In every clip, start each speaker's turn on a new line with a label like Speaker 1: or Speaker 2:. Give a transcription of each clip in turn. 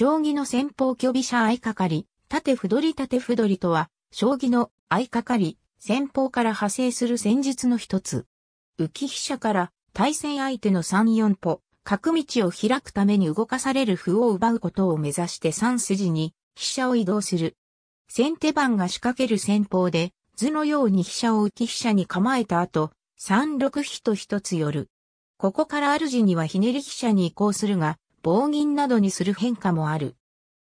Speaker 1: 将棋の先方居飛車相掛かり、縦歩取り縦歩取りとは、将棋の相掛かり、先方から派生する戦術の一つ。浮き飛車から対戦相手の3、4歩、角道を開くために動かされる歩を奪うことを目指して3筋に飛車を移動する。先手番が仕掛ける戦法で、図のように飛車を浮き飛車に構えた後、3 6飛と一つ寄る。ここから主にはひねり飛車に移行するが、棒銀などにする変化もある。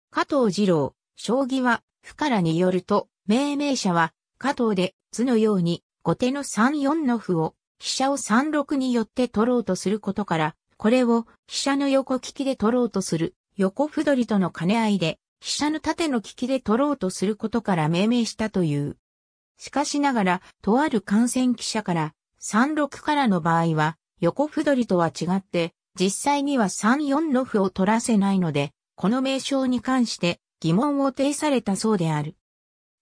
Speaker 1: 加藤二郎、将棋は、不からによると、命名者は、加藤で、図のように、後手の3、4の歩を、飛車を3、6によって取ろうとすることから、これを、飛車の横利きで取ろうとする、横歩取りとの兼ね合いで、飛車の縦の利きで取ろうとすることから命名したという。しかしながら、とある感染記者から、3、6からの場合は、横歩取りとは違って、実際には3-4の符を取らせないので、この名称に関して疑問を呈されたそうである。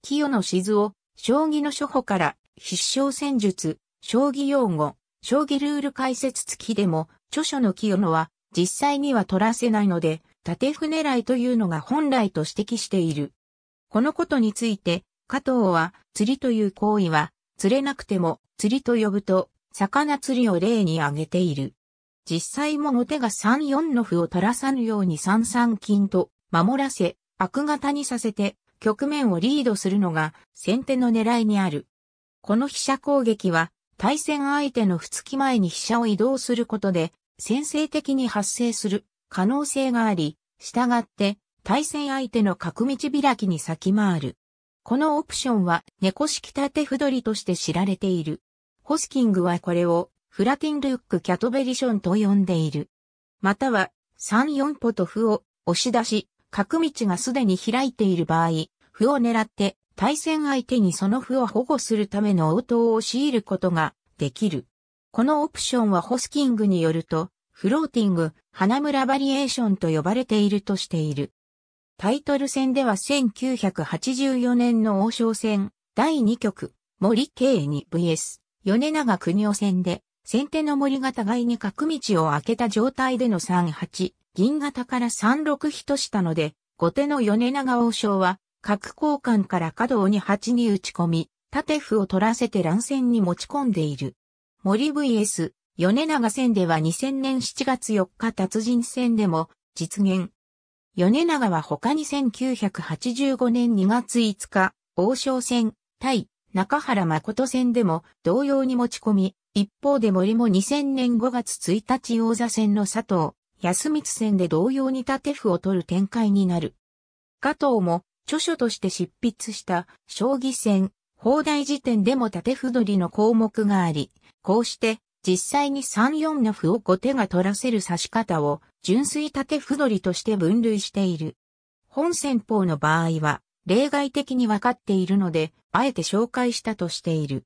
Speaker 1: 清野静を、将棋の初歩から必勝戦術、将棋用語、将棋ルール解説付きでも、著書の清野は実際には取らせないので、縦歩狙いというのが本来と指摘している。このことについて、加藤は釣りという行為は釣れなくても釣りと呼ぶと魚釣りを例に挙げている。実際も後手が3四の歩を垂らさぬように3三金と守らせ、悪型にさせて局面をリードするのが先手の狙いにある。この飛車攻撃は対戦相手の二日前に飛車を移動することで先制的に発生する可能性があり、従って対戦相手の角道開きに先回る。このオプションは猫式縦歩取りとして知られている。ホスキングはこれをフラティンルックキャトベリションと呼んでいる。または、3、4歩と歩を押し出し、角道がすでに開いている場合、歩を狙って対戦相手にその歩を保護するための応答を強いることができる。このオプションはホスキングによると、フローティング、花村バリエーションと呼ばれているとしている。タイトル戦では1984年の王将戦第2局、森慶に v s 米長国夫戦で先手の森が互いに角道を開けた状態での3八、銀型から3六飛としたので、後手の米長王将は、角交換から角を2八に打ち込み、縦歩を取らせて乱戦に持ち込んでいる。森 VS、米長戦では2000年7月4日達人戦でも実現。米長は他に1985年2月5日、王将戦、対中原誠戦でも同様に持ち込み、一方で森も2000年5月1日王座戦の佐藤、安光戦で同様に縦譜を取る展開になる。加藤も著書として執筆した将棋戦、放題時点でも縦譜取りの項目があり、こうして実際に3、4の歩を5手が取らせる指し方を純粋縦譜取りとして分類している。本戦法の場合は例外的に分かっているので、あえて紹介したとしている。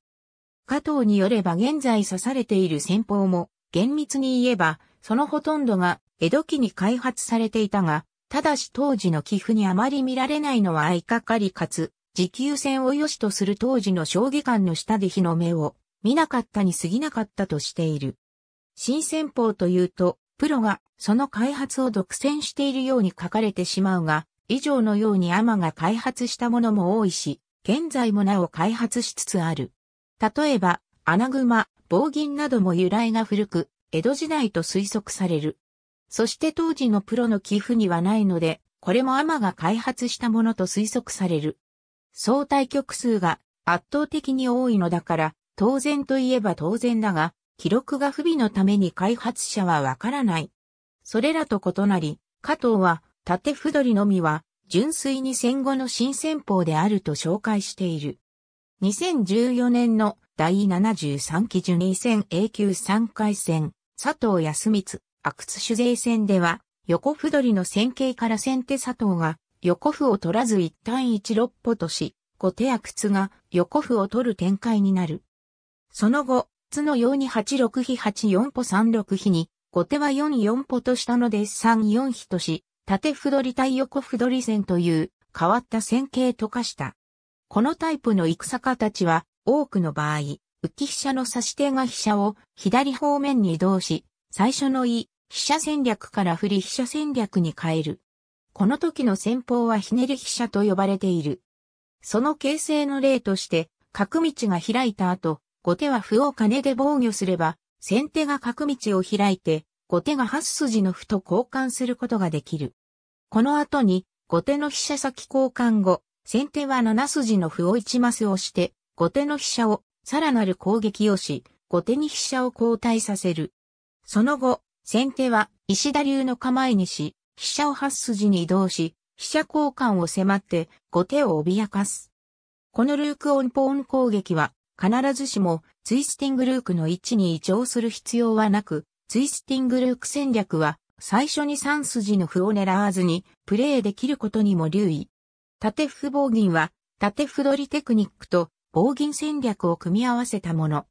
Speaker 1: 加藤によれば現在刺されている戦法も、厳密に言えば、そのほとんどが江戸期に開発されていたが、ただし当時の寄付にあまり見られないのは相掛かりかつ、持久戦を良しとする当時の将棋館の下で日の目を見なかったに過ぎなかったとしている。新戦法というと、プロがその開発を独占しているように書かれてしまうが、以上のようにアマが開発したものも多いし、現在もなお開発しつつある。例えば、穴熊、棒銀なども由来が古く、江戸時代と推測される。そして当時のプロの寄付にはないので、これもアマが開発したものと推測される。相対局数が圧倒的に多いのだから、当然といえば当然だが、記録が不備のために開発者はわからない。それらと異なり、加藤は、縦歩取りのみは、純粋に戦後の新戦法であると紹介している。2014年の第73期順位戦 A 級3回戦、佐藤康光、阿久津主税戦では、横歩取りの戦型から先手佐藤が、横歩を取らず一旦一六歩とし、後手阿久津が横歩を取る展開になる。その後、津のように八六飛八四歩三六飛に、後手は四四歩としたので三四飛とし、縦歩取り対横歩取り戦という変わった戦型と化した。このタイプの戦形は、多くの場合、浮飛車の指し手が飛車を左方面に移動し、最初の位、飛車戦略から振り飛車戦略に変える。この時の戦法はひねり飛車と呼ばれている。その形成の例として、角道が開いた後、後手は歩を金で防御すれば、先手が角道を開いて、後手が8筋の歩と交換することができる。この後に、後手の飛車先交換後、先手は7筋の歩を一マスをして、後手の飛車を、さらなる攻撃をし、後手に飛車を交代させる。その後、先手は石田流の構えにし、飛車を8筋に移動し、飛車交換を迫って後手を脅かす。このルークオンポーン攻撃は、必ずしもツイスティングルークの位置に移乗する必要はなく、ツイスティングルーク戦略は、最初に3筋の歩を狙わずに、プレイできることにも留意。縦符棒銀は、縦符取りテクニックと棒銀戦略を組み合わせたもの。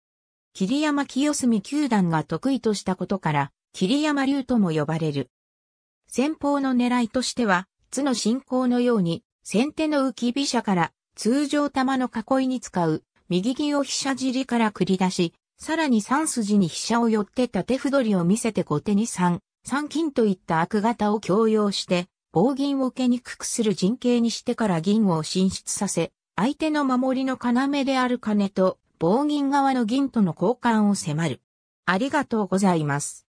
Speaker 1: 桐山清澄球団が得意としたことから、桐山流とも呼ばれる。先方の狙いとしては、図の進行のように、先手の浮き飛車から通常玉の囲いに使う右銀を飛車尻から繰り出し、さらに3筋に飛車を寄って縦歩取りを見せて後手に3、3金といった悪型を強要して、棒銀を受けにくくする陣形にしてから銀を進出させ、相手の守りの要である金と棒銀側の銀との交換を迫る。ありがとうございます。